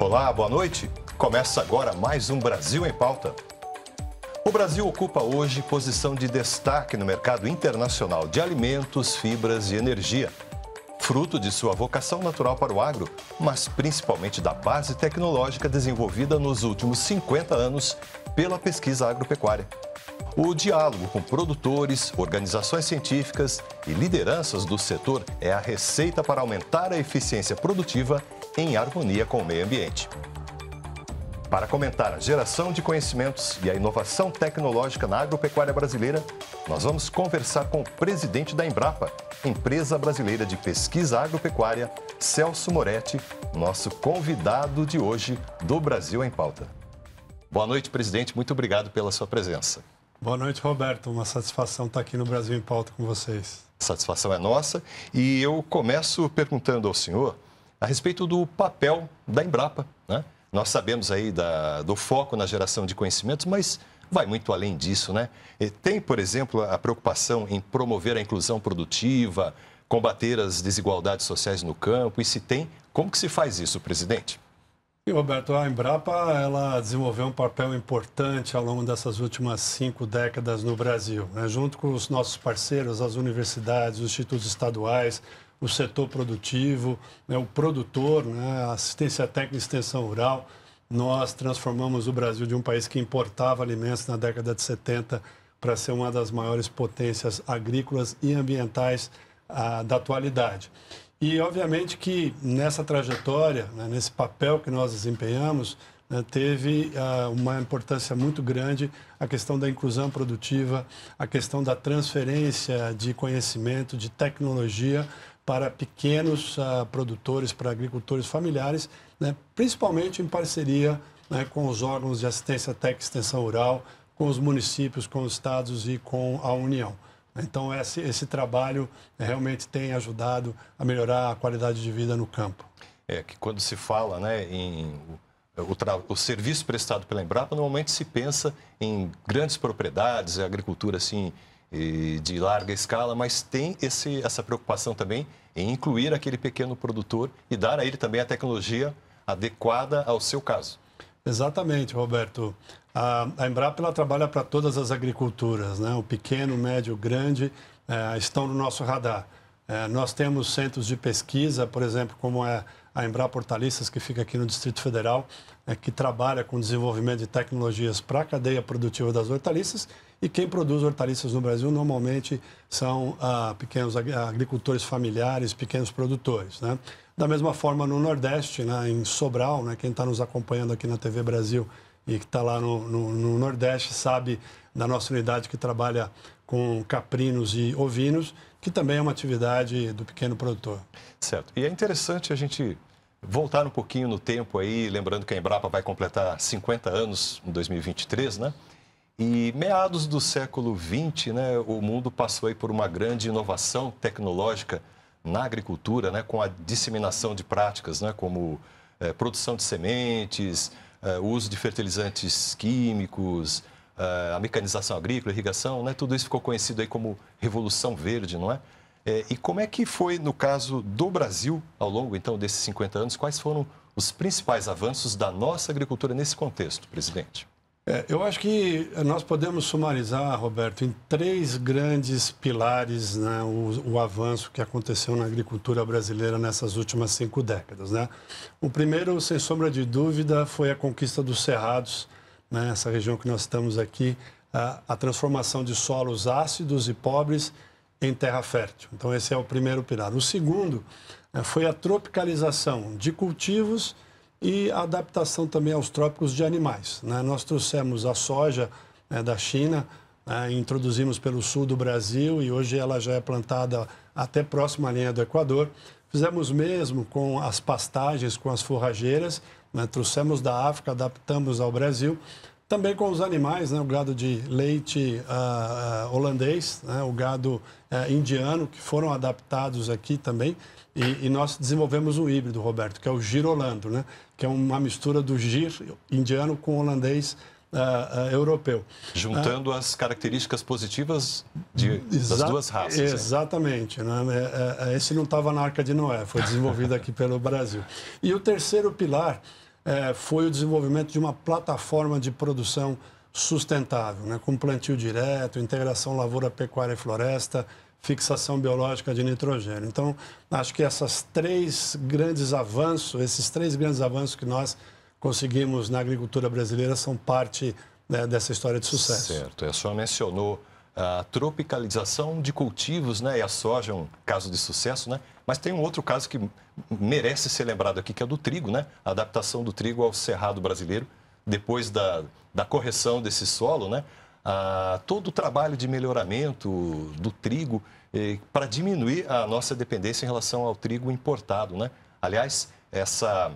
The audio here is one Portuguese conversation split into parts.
Olá, boa noite. Começa agora mais um Brasil em Pauta. O Brasil ocupa hoje posição de destaque no mercado internacional de alimentos, fibras e energia, fruto de sua vocação natural para o agro, mas principalmente da base tecnológica desenvolvida nos últimos 50 anos pela pesquisa agropecuária. O diálogo com produtores, organizações científicas e lideranças do setor é a receita para aumentar a eficiência produtiva em harmonia com o meio ambiente. Para comentar a geração de conhecimentos e a inovação tecnológica na agropecuária brasileira, nós vamos conversar com o presidente da Embrapa, empresa brasileira de pesquisa agropecuária, Celso Moretti, nosso convidado de hoje do Brasil em Pauta. Boa noite, presidente. Muito obrigado pela sua presença. Boa noite, Roberto. Uma satisfação estar aqui no Brasil em Pauta com vocês. A satisfação é nossa e eu começo perguntando ao senhor a respeito do papel da Embrapa. Né? Nós sabemos aí da, do foco na geração de conhecimentos, mas vai muito além disso, né? E tem, por exemplo, a preocupação em promover a inclusão produtiva, combater as desigualdades sociais no campo, e se tem, como que se faz isso, presidente? E, Roberto, a Embrapa ela desenvolveu um papel importante ao longo dessas últimas cinco décadas no Brasil, né? junto com os nossos parceiros, as universidades, os institutos estaduais, o setor produtivo, né? o produtor, né? a assistência técnica e extensão rural. Nós transformamos o Brasil de um país que importava alimentos na década de 70 para ser uma das maiores potências agrícolas e ambientais ah, da atualidade. E, obviamente, que nessa trajetória, né, nesse papel que nós desempenhamos, né, teve uh, uma importância muito grande a questão da inclusão produtiva, a questão da transferência de conhecimento, de tecnologia para pequenos uh, produtores, para agricultores familiares, né, principalmente em parceria né, com os órgãos de assistência técnica e extensão rural, com os municípios, com os estados e com a União. Então, esse, esse trabalho eh, realmente tem ajudado a melhorar a qualidade de vida no campo. É que quando se fala né, em o, tra... o, serviço prestado pela Embrapa, normalmente se pensa em grandes propriedades, é agricultura assim de larga escala, mas tem esse, essa preocupação também em incluir aquele pequeno produtor e dar a ele também a tecnologia adequada ao seu caso. Exatamente, Roberto. A, a Embrapa ela trabalha para todas as agriculturas, né? o pequeno, o médio, o grande, é, estão no nosso radar. É, nós temos centros de pesquisa, por exemplo, como é a Embrapa Hortaliças, que fica aqui no Distrito Federal, é, que trabalha com desenvolvimento de tecnologias para a cadeia produtiva das hortaliças. E quem produz hortaliças no Brasil normalmente são ah, pequenos agricultores familiares, pequenos produtores. Né? Da mesma forma, no Nordeste, né, em Sobral, né, quem está nos acompanhando aqui na TV Brasil e que está lá no, no, no, Nordeste sabe da nossa unidade que trabalha com caprinos e ovinos, que também é uma atividade do pequeno produtor. Certo. E é interessante a gente voltar um pouquinho no tempo aí, lembrando que a Embrapa vai completar 50 anos em 2023, né? E meados do século XX, né, o mundo passou aí por uma grande inovação tecnológica na agricultura, né, com a disseminação de práticas, né, como é, produção de sementes, é, uso de fertilizantes químicos, é, a mecanização agrícola, irrigação, né, tudo isso ficou conhecido aí como Revolução Verde, não é? e como é que foi no caso do Brasil ao longo então desses 50 anos? Quais foram os principais avanços da nossa agricultura nesse contexto, presidente? É, eu acho que nós podemos sumarizar, Roberto, em três grandes pilares né, o, o, avanço que aconteceu na agricultura brasileira nessas últimas cinco décadas. Né? O primeiro, sem sombra de dúvida, foi a conquista dos cerrados, né, essa região que nós estamos aqui, a, a transformação de solos ácidos e pobres em terra fértil. Então, esse é o primeiro pilar. O segundo né, foi a tropicalização de cultivos e a adaptação também aos trópicos de animais. Né? Nós trouxemos a soja né, da China, né, introduzimos pelo sul do Brasil e hoje ela já é plantada até próxima à linha do Equador. Fizemos mesmo com as pastagens, com as forrageiras, né? trouxemos da África, adaptamos ao Brasil. Também com os animais, né? o gado de leite uh, holandês, né? o gado uh, indiano, que foram adaptados aqui também. E, e, nós desenvolvemos um híbrido, Roberto, que é o girolando, né? que é uma mistura do gir indiano com holandês Uh, uh, europeu. Juntando uh, as características positivas de, das duas raças. Né? Exatamente. Né? É, é, é, esse não estava na Arca de Noé, foi desenvolvido aqui pelo Brasil. E o terceiro pilar é, foi o desenvolvimento de uma plataforma de produção sustentável, né, com plantio direto, integração lavoura, pecuária e floresta, fixação biológica de nitrogênio. Então, acho que essas três grandes avanços, esses três grandes avanços que nós conseguimos na agricultura brasileira são parte né, dessa história de sucesso. Certo. A é, senhora mencionou a tropicalização de cultivos, né? E a soja é um caso de sucesso, né? Mas tem um outro caso que merece ser lembrado aqui, que é do trigo, né? A adaptação do trigo ao cerrado brasileiro, depois da, da correção desse solo, né? Ah, todo o trabalho de melhoramento do trigo eh, para diminuir a nossa dependência em relação ao trigo importado, né? Aliás, essa,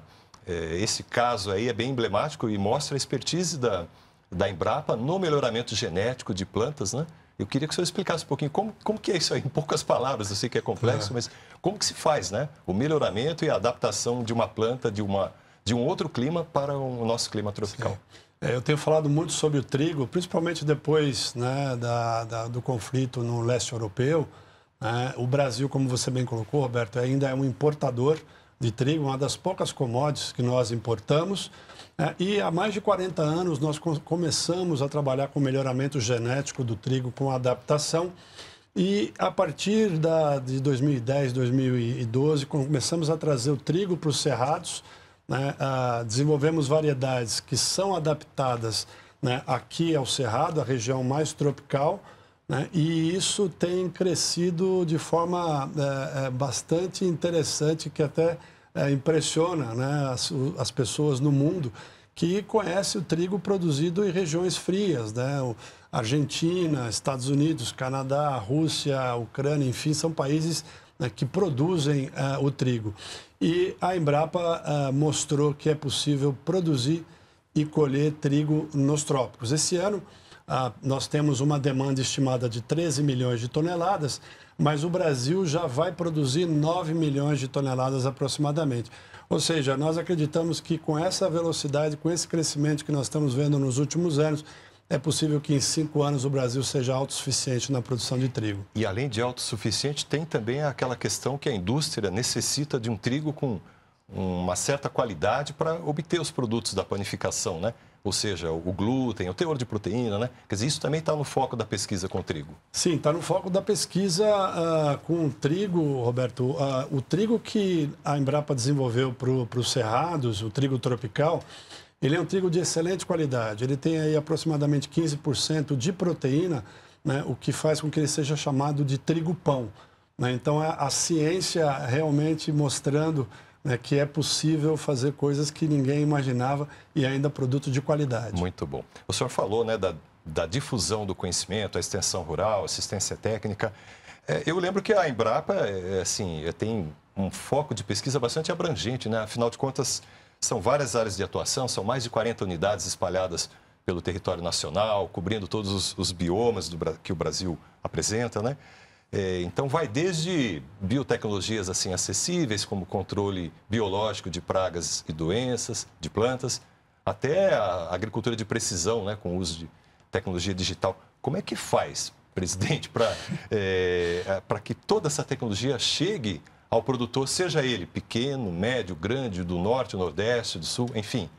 eh, esse caso aí é bem emblemático e mostra a expertise da, da Embrapa no melhoramento genético de plantas, né? Eu queria que o senhor explicasse um pouquinho como, como que é isso aí, em poucas palavras, eu sei que é complexo, é. mas como que se faz, né? O melhoramento e a adaptação de uma planta, de, uma, de um outro clima para o nosso clima tropical. É, eu tenho falado muito sobre o trigo, principalmente depois né, da, da, do conflito no leste europeu. Né? O Brasil, como você bem colocou, Roberto, ainda é um importador de trigo, uma das poucas commodities que nós importamos. É, e há mais de 40 anos nós começamos a trabalhar com o melhoramento genético do trigo com adaptação. E a partir da, de 2010, 2012, começamos a trazer o trigo para os cerrados. Né? Ah, desenvolvemos variedades que são adaptadas né, aqui ao cerrado, a região mais tropical. Né? E isso tem crescido de forma é, é, bastante interessante, que até é, impressiona né, as, as, pessoas no mundo que conhece o trigo produzido em regiões frias, né? Argentina, Estados Unidos, Canadá, Rússia, Ucrânia, enfim, são países né, que produzem uh, o trigo. E a Embrapa uh, mostrou que é possível produzir e colher trigo nos trópicos. Esse ano, ah, nós temos uma demanda estimada de 13 milhões de toneladas, mas o Brasil já vai produzir 9 milhões de toneladas aproximadamente. Ou seja, nós acreditamos que com essa velocidade, com esse crescimento que nós estamos vendo nos últimos anos, é possível que em cinco anos o Brasil seja autossuficiente na produção de trigo. E além de autossuficiente, tem também aquela questão que a indústria necessita de um trigo com uma certa qualidade para obter os produtos da panificação, né? ou seja, o glúten, o teor de proteína, né? Quer dizer, isso também está no foco da pesquisa com trigo. Sim, está no foco da pesquisa uh, com trigo, Roberto. Uh, o trigo que a Embrapa desenvolveu para os cerrados, o trigo tropical, ele é um trigo de excelente qualidade. Ele tem aí aproximadamente 15% de proteína, né? o que faz com que ele seja chamado de trigo-pão. Né? Então, a, a ciência realmente mostrando né, que é possível fazer coisas que ninguém imaginava e ainda produto de qualidade. Muito bom. O senhor falou né, da, da difusão do conhecimento, a extensão rural, assistência técnica. É, eu lembro que a Embrapa é, é assim, é, tem um foco de pesquisa bastante abrangente, né? afinal de contas, são várias áreas de atuação, são mais de 40 unidades espalhadas pelo território nacional, cobrindo todos os, os biomas do, que o Brasil apresenta. Né? É, então, vai desde biotecnologias assim acessíveis, como controle biológico de pragas e doenças de plantas, até a agricultura de precisão, né, com o uso de tecnologia digital. Como é que faz, presidente, para é, é que toda essa tecnologia chegue ao produtor, seja ele pequeno, médio, grande, do norte, nordeste, do sul, enfim?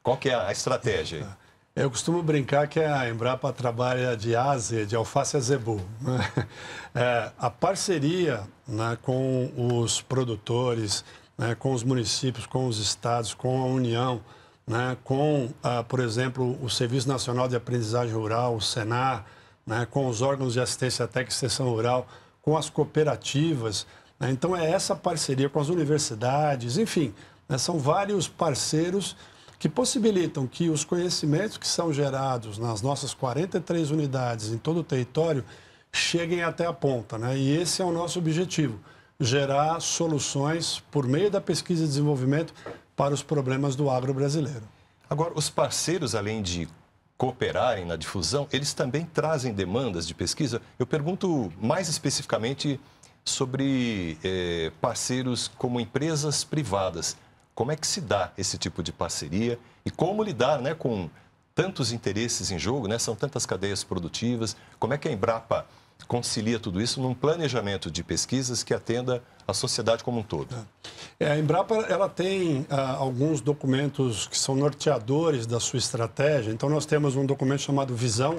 Qual que é a estratégia aí? É, eu costumo brincar que a Embrapa trabalha de ase, de alface a zebu. Né? É, a parceria né, com os produtores, né, com os municípios, com os estados, com a União, né, com, ah, por exemplo, o Serviço Nacional de Aprendizagem Rural, o Senar, né, com os órgãos de assistência técnica e extensão rural, com as cooperativas. Né. Então, é essa parceria com as universidades, enfim, são vários parceiros que possibilitam que os conhecimentos que são gerados nas nossas 43 unidades em todo o território cheguem até a ponta. Né? E esse é o nosso objetivo: gerar soluções por meio da pesquisa e desenvolvimento para os problemas do agro brasileiro. Agora, os parceiros, além de cooperarem na difusão, eles também trazem demandas de pesquisa. Eu pergunto mais especificamente sobre eh, parceiros como empresas privadas. Como é que se dá esse tipo de parceria e como lidar né, com tantos interesses em jogo, né? são tantas cadeias produtivas. Como é que a Embrapa concilia tudo isso num planejamento de pesquisas que atenda a sociedade como um todo? É, é a Embrapa ela tem ah, alguns documentos que são norteadores da sua estratégia. Então, nós temos um documento chamado Visão,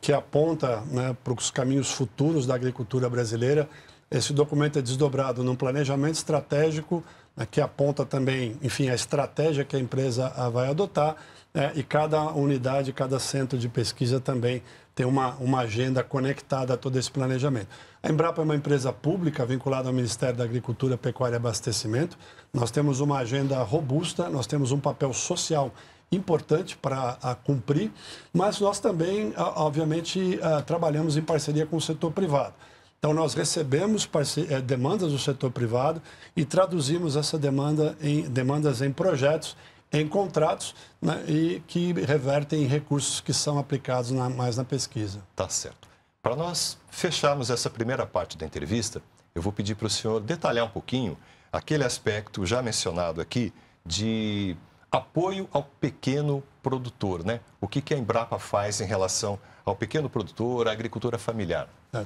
que aponta né, para os caminhos futuros da agricultura brasileira. Esse documento é desdobrado num planejamento estratégico né, que aponta também, enfim, a estratégia que a empresa vai adotar. É, e cada unidade, cada centro de pesquisa também tem uma, uma agenda conectada a todo esse planejamento. A Embrapa é uma empresa pública vinculada ao Ministério da Agricultura, Pecuária e Abastecimento. Nós temos uma agenda robusta, nós temos um papel social importante para cumprir, mas nós também, obviamente, trabalhamos em parceria com o setor privado. Então, nós recebemos eh, demandas do setor privado e traduzimos essa demanda em demandas em projetos, em contratos né, e que revertem em recursos que são aplicados na, mais na pesquisa. Tá certo. Para nós fecharmos essa primeira parte da entrevista, eu vou pedir para o senhor detalhar um pouquinho aquele aspecto já mencionado aqui de apoio ao pequeno produtor, né? O que, que a Embrapa faz em relação ao pequeno produtor, à agricultura familiar? É.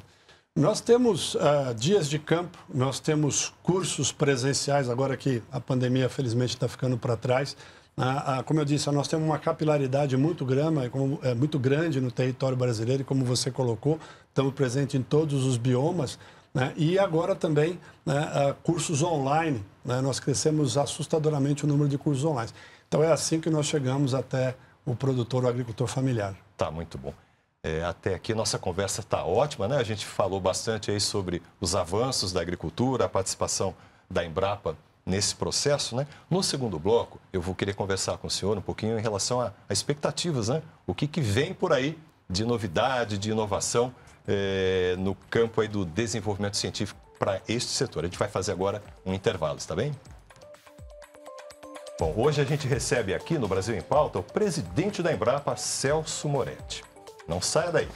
Nós temos uh, dias de campo, nós temos cursos presenciais, agora que a pandemia felizmente está ficando para trás. Uh, uh, como eu disse, nós temos uma capilaridade muito, é como, é muito grande no território brasileiro, e como você colocou, estamos presentes em todos os biomas. Né? E agora também né, ah, cursos online, né? nós crescemos assustadoramente o número de cursos online. Então é assim que nós chegamos até o produtor, o agricultor familiar. Tá, muito bom. É, até aqui nossa conversa está ótima, né? A gente falou bastante aí sobre os avanços da agricultura, a participação da Embrapa nesse processo, né? No segundo bloco, eu vou querer conversar com o senhor um pouquinho em relação a, a expectativas, né? O que, que vem por aí de novidade, de inovação é, no campo aí do desenvolvimento científico para este setor. A gente vai fazer agora um intervalo, está bem? Bom, hoje a gente recebe aqui no Brasil em Pauta o presidente da Embrapa, Celso Moretti. Não saia daí.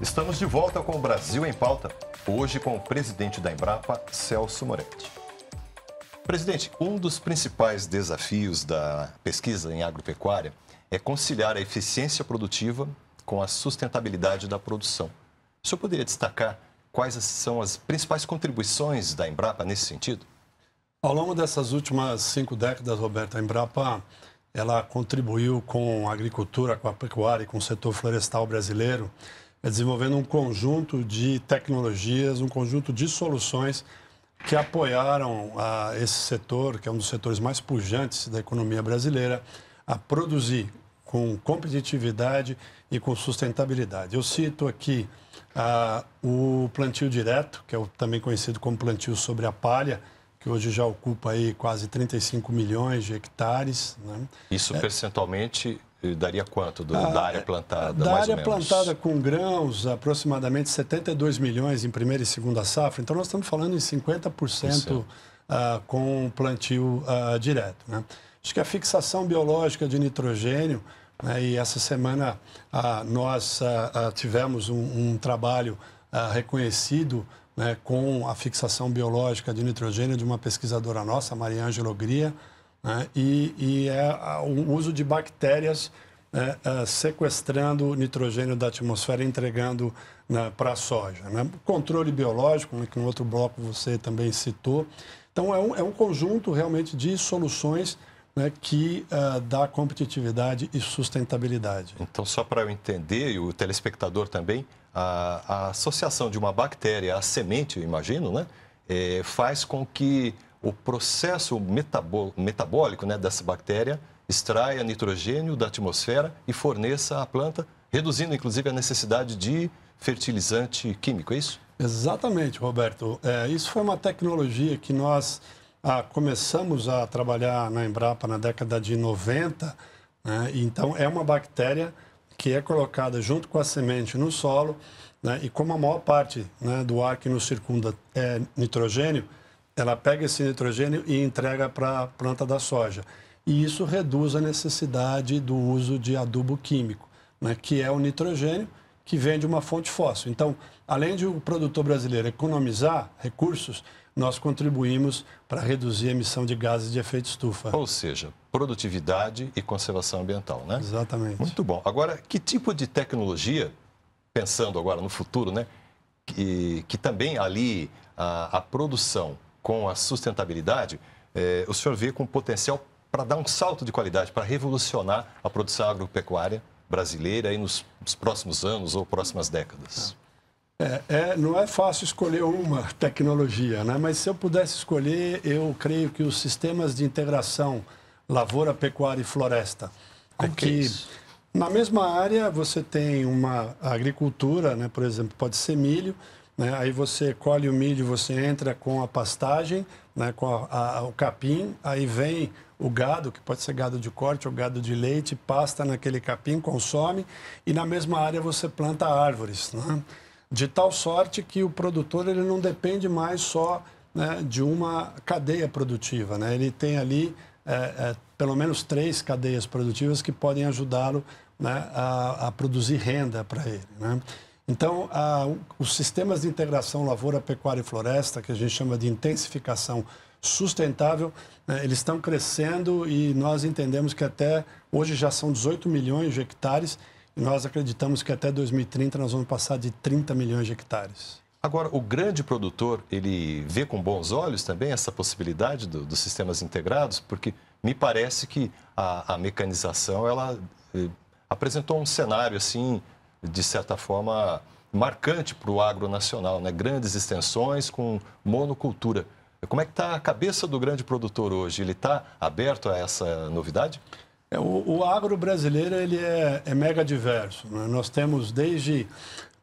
Estamos de volta com o Brasil em Pauta, hoje com o presidente da Embrapa, Celso Moretti. Presidente, um dos principais desafios da pesquisa em agropecuária é conciliar a eficiência produtiva com a sustentabilidade da produção. O senhor poderia destacar quais são as principais contribuições da Embrapa nesse sentido? Ao longo dessas últimas cinco décadas, Roberta a Embrapa ela contribuiu com a agricultura, com a pecuária e com o setor florestal brasileiro, eh, desenvolvendo um conjunto de tecnologias, um conjunto de soluções que apoiaram a ah, esse setor, que é um dos setores mais pujantes da economia brasileira, a produzir com competitividade e com sustentabilidade. Eu cito aqui ah, o plantio direto, que é também conhecido como plantio sobre a palha, que hoje já ocupa aí quase 35 milhões de hectares. Né? Isso é. percentualmente é, daria quanto do, a, ah, da área plantada? Da área plantada com grãos, aproximadamente 72 milhões em primeira e segunda safra. Então, nós estamos falando em 50% uh, ah, com plantio uh, direto. Né? Acho que a fixação biológica de nitrogênio, né, e essa semana uh, nós tivemos um, um trabalho reconhecido né, com a fixação biológica de nitrogênio de uma pesquisadora nossa, Maria Ângela Gria, né, e, e, é o uso de bactérias né, é, sequestrando nitrogênio da atmosfera e entregando né, para a soja. Né. Controle biológico, né, que no outro bloco você também citou. Então, é um, é um conjunto realmente de soluções que uh, dá competitividade e sustentabilidade. Então, só para eu entender, e o telespectador também, a, a associação de uma bactéria à semente, eu imagino, né, é, faz com que o processo metabólico né, dessa bactéria extraia nitrogênio da atmosfera e forneça à planta, reduzindo inclusive a necessidade de fertilizante químico, é isso? Exatamente, Roberto. É, isso foi uma tecnologia que nós ah, começamos a trabalhar na Embrapa na década de 90. Né? Então, é uma bactéria que é colocada junto com a semente no solo, né? e como a maior parte né, do ar que nos circunda é nitrogênio, ela pega esse nitrogênio e entrega para a planta da soja. E isso reduz a necessidade do uso de adubo químico, né, que é o nitrogênio que vem de uma fonte fóssil. Então, além de o produtor brasileiro economizar recursos, nós contribuímos para reduzir a emissão de gases de efeito estufa. Ou seja, produtividade e conservação ambiental, né? Exatamente. Muito bom. Agora, que tipo de tecnologia, pensando agora no futuro, né? Que, que também ali a, a produção com a sustentabilidade, é, o senhor vê com potencial para dar um salto de qualidade, para revolucionar a produção agropecuária brasileira aí nos, nos próximos anos ou próximas décadas? É, é, não é fácil escolher uma tecnologia, né? mas se eu pudesse escolher, eu creio que os sistemas de integração lavoura, pecuária e floresta. porque é na mesma área, você tem uma agricultura, né? por exemplo, pode ser milho, né? aí você colhe o milho, você entra com a pastagem, né? com a, a, o capim, aí vem o gado, que pode ser gado de corte ou gado de leite, pasta naquele capim, consome, e na mesma área você planta árvores. Né? de tal sorte que o produtor ele não depende mais só né, de uma cadeia produtiva. Né? Ele tem ali é, é, pelo menos três cadeias produtivas que podem ajudá-lo né, a, a, produzir renda para ele. Né? Então, a, os sistemas de integração lavoura, pecuária e floresta, que a gente chama de intensificação sustentável, né, eles estão crescendo e nós entendemos que até hoje já são 18 milhões de hectares nós acreditamos que até 2030 nós vamos passar de 30 milhões de hectares. Agora, o grande produtor, ele vê com bons olhos também essa possibilidade do, dos sistemas integrados, porque me parece que a, a mecanização, ela eh, apresentou um cenário, assim, de certa forma, marcante para o agro nacional, né? Grandes extensões com monocultura. Como é que está a cabeça do grande produtor hoje? Ele está aberto a essa novidade? É, o, o, agro brasileiro ele é, é mega diverso. Né? Nós temos desde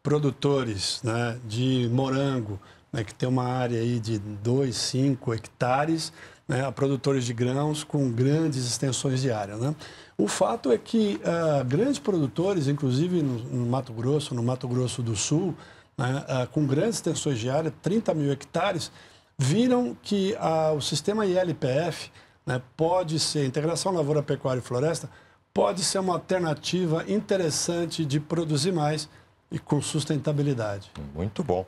produtores né, de morango, né, que tem uma área aí de 2, 5 hectares, né, a produtores de grãos com grandes extensões de área. Né? O fato é que ah, grandes produtores, inclusive no, no, Mato Grosso, no Mato Grosso do Sul, né, ah, com grandes extensões de área, 30 mil hectares, viram que ah, o sistema ILPF né, pode ser, integração lavoura, pecuária e floresta, pode ser uma alternativa interessante de produzir mais e com sustentabilidade. Muito bom.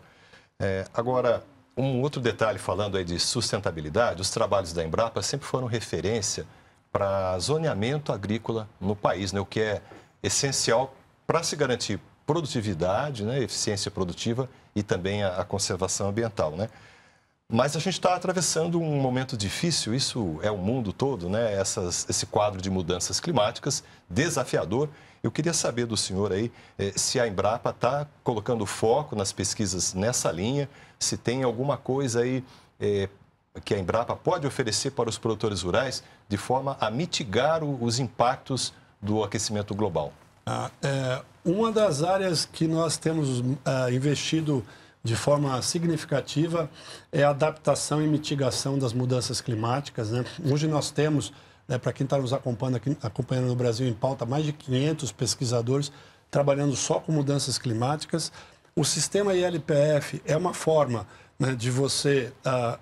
É, agora, um outro detalhe falando aí de sustentabilidade, os trabalhos da Embrapa sempre foram referência para zoneamento agrícola no país, né, o que é essencial para se garantir produtividade, né, eficiência produtiva e também a, a conservação ambiental. Né? Mas a gente está atravessando um momento difícil, isso é o mundo todo, né? Essas, esse quadro de mudanças climáticas desafiador. Eu queria saber do senhor aí eh, se a Embrapa está colocando foco nas pesquisas nessa linha, se tem alguma coisa aí eh, que a Embrapa pode oferecer para os produtores rurais de forma a mitigar o, os impactos do aquecimento global. Ah, é, uma das áreas que nós temos ah, investido de forma significativa é a adaptação e mitigação das mudanças climáticas. Né? Hoje nós temos, né, para quem está nos acompanhando, aqui, acompanhando no Brasil em pauta, mais de 500 pesquisadores trabalhando só com mudanças climáticas. O sistema ILPF é uma forma né, de você. A, ah,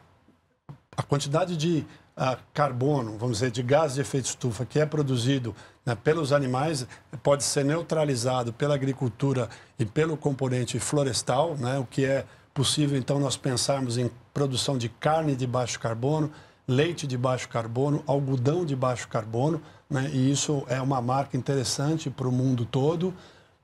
a quantidade de uh, carbono, vamos dizer, de gás de efeito estufa que é produzido né, pelos animais pode ser neutralizado pela agricultura e pelo componente florestal, né, o que é possível, então, nós pensarmos em produção de carne de baixo carbono, leite de baixo carbono, algodão de baixo carbono, né, e isso é uma marca interessante para o mundo todo.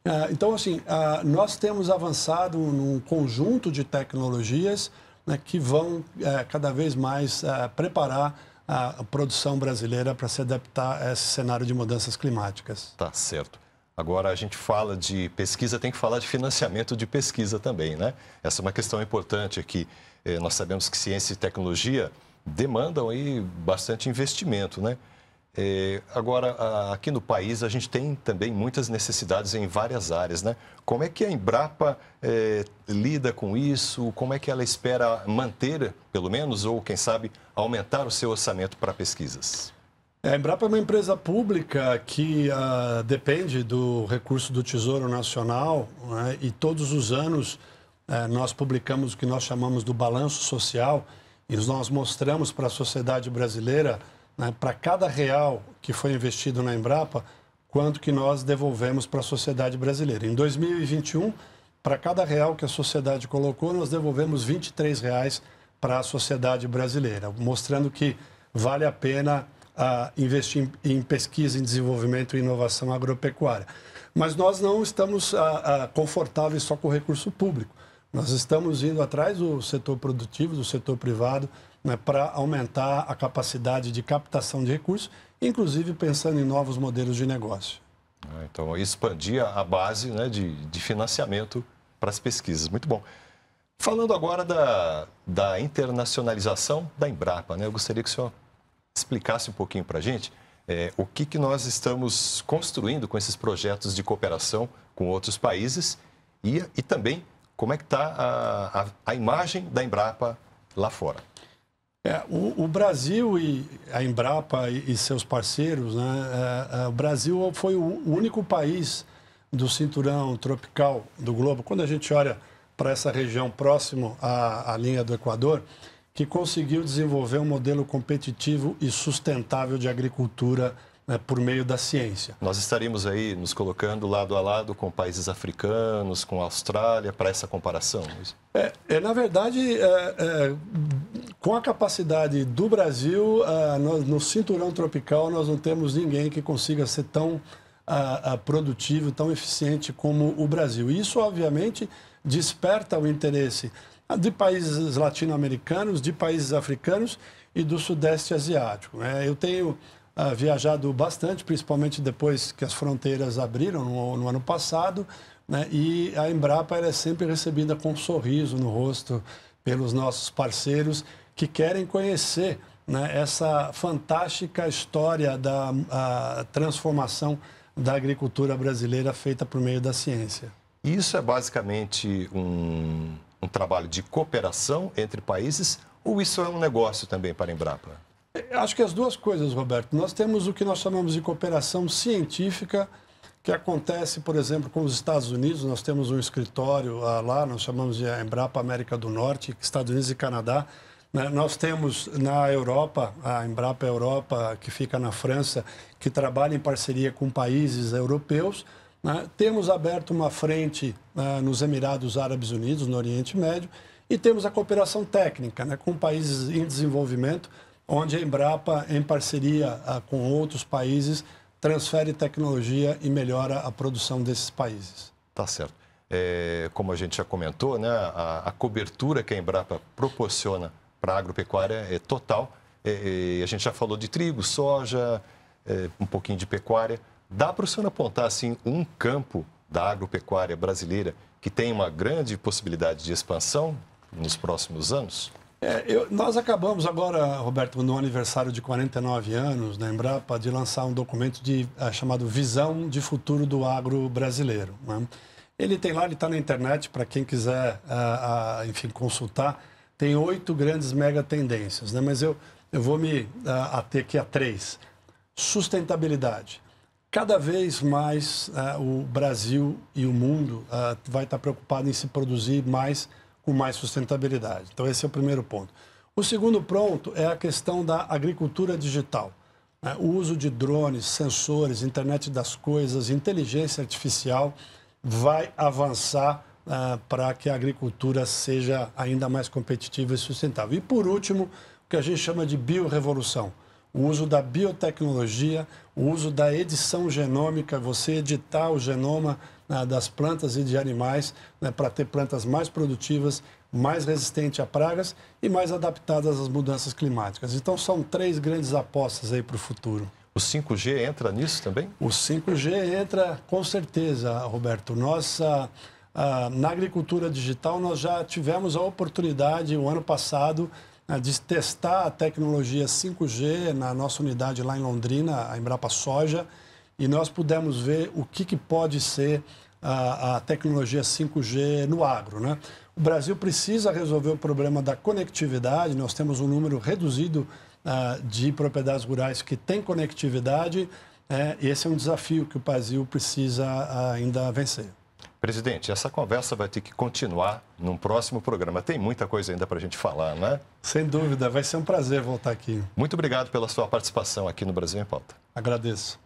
Ah, então, assim, ah, nós temos avançado num conjunto de tecnologias né, que vão é, cada vez mais é, preparar a produção brasileira para se adaptar a esse cenário de mudanças climáticas. Tá certo. Agora a gente fala de pesquisa, tem que falar de financiamento de pesquisa também, né? Essa é uma questão importante aqui. Eh, nós sabemos que ciência e tecnologia demandam aí bastante investimento, né? É, agora, aqui no país, a gente tem também muitas necessidades em várias áreas, né? Como é que a Embrapa é, lida com isso? Como é que ela espera manter, pelo menos, ou quem sabe, aumentar o seu orçamento para pesquisas? É, a Embrapa é uma empresa pública que uh, depende do recurso do Tesouro Nacional né? e todos os anos uh, nós publicamos o que nós chamamos do balanço social e nós mostramos para a sociedade brasileira né, para cada real que foi investido na Embrapa, quanto que nós devolvemos para a sociedade brasileira. Em 2021, para cada real que a sociedade colocou, nós devolvemos 23 reais para a sociedade brasileira, mostrando que vale a pena ah, investir em, em, pesquisa, em desenvolvimento e inovação agropecuária. Mas nós não estamos ah, ah, confortáveis só com o recurso público. Nós estamos indo atrás do setor produtivo, do setor privado, né, para aumentar a capacidade de captação de recursos, inclusive pensando em novos modelos de negócio. Ah, então, expandir a base né, de, de financiamento para as pesquisas. Muito bom. Falando agora da, da internacionalização da Embrapa, né, eu gostaria que o senhor explicasse um pouquinho para a gente é, o que, que nós estamos construindo com esses projetos de cooperação com outros países e, e também como é que está a, a, a imagem da Embrapa lá fora. É, o, o, Brasil e a Embrapa e, e seus parceiros, né, é, é, o Brasil foi o único país do cinturão tropical do globo, quando a gente olha para essa região próximo à, à, linha do Equador, que conseguiu desenvolver um modelo competitivo e sustentável de agricultura né, por meio da ciência. Nós estaríamos aí nos colocando lado a lado com países africanos, com a Austrália, para essa comparação? É, é na verdade, é, é com a capacidade do Brasil, ah, no cinturão tropical, nós não temos ninguém que consiga ser tão ah, ah, produtivo, tão eficiente como o Brasil. Isso, obviamente, desperta o interesse de países latino-americanos, de países africanos e do Sudeste Asiático. Né? Eu tenho viajado bastante, principalmente depois que as fronteiras abriram no, no ano passado, né? e a Embrapa é sempre recebida com um sorriso no rosto pelos nossos parceiros que querem conhecer né, essa fantástica história da transformação da agricultura brasileira feita por meio da ciência. Isso é basicamente um, um trabalho de cooperação entre países ou isso é um negócio também para a Embrapa? Acho que as duas coisas, Roberto. Nós temos o que nós chamamos de cooperação científica, que acontece, por exemplo, com os Estados Unidos. Nós temos um escritório ah, lá, nós chamamos de Embrapa América do Norte, Estados Unidos e Canadá, né, nós temos na Europa, a Embrapa Europa, que fica na França, que trabalha em parceria com países europeus. Né, temos aberto uma frente né, nos Emirados Árabes Unidos, no Oriente Médio, e temos a cooperação técnica né? com países em desenvolvimento, onde a Embrapa, em parceria ah, com outros países, transfere tecnologia e melhora a produção desses países. Tá certo. É, como a gente já comentou, né, a, a cobertura que a Embrapa proporciona para a agropecuária é total. É, é, a gente já falou de trigo, soja, é, um pouquinho de pecuária. Dá para o senhor apontar assim, um campo da agropecuária brasileira que tem uma grande possibilidade de expansão nos próximos anos? É, eu, nós acabamos agora, Roberto, no aniversário de 49 anos na Embrapa, de lançar um documento de, uh, chamado Visão de Futuro do Agro Brasileiro. Né? Ele tem lá, ele está na internet para quem quiser, uh, uh, enfim, consultar tem oito grandes mega tendências, né? mas eu, eu vou me uh, ater aqui a três. Sustentabilidade. Cada vez mais uh, o Brasil e o mundo uh, vai estar preocupado em se produzir mais com mais sustentabilidade. Então, esse é o primeiro ponto. O segundo ponto é a questão da agricultura digital. Né? O uso de drones, sensores, internet das coisas, inteligência artificial vai avançar ah, para que a agricultura seja ainda mais competitiva e sustentável. E, por último, o que a gente chama de biorrevolução. O uso da biotecnologia, o uso da edição genômica, você editar o genoma ah, das plantas e de animais né, para ter plantas mais produtivas, mais resistentes a pragas e mais adaptadas às mudanças climáticas. Então, são três grandes apostas aí para o futuro. O 5G entra nisso também? O 5G entra com certeza, Roberto. Nossa ah, na agricultura digital, nós já tivemos a oportunidade, o ano passado, né, de testar a tecnologia 5G na nossa unidade lá em Londrina, a Embrapa Soja, e nós pudemos ver o que, que pode ser a, a tecnologia 5G no agro. Né? O Brasil precisa resolver o problema da conectividade, nós temos um número reduzido ah, de propriedades rurais que têm conectividade, né, e esse é um desafio que o Brasil precisa ah, ainda vencer. Presidente, essa conversa vai ter que continuar num próximo programa. Tem muita coisa ainda para a gente falar, né? Sem dúvida, vai ser um prazer voltar aqui. Muito obrigado pela sua participação aqui no Brasil em Pauta. Agradeço.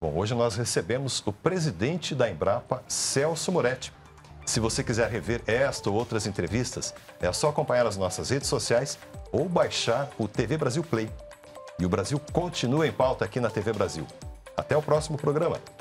Bom, hoje nós recebemos o presidente da Embrapa, Celso Moretti. Se você quiser rever esta ou outras entrevistas, é só acompanhar as nossas redes sociais ou baixar o TV Brasil Play. E o Brasil continua em pauta aqui na TV Brasil. Até o próximo programa.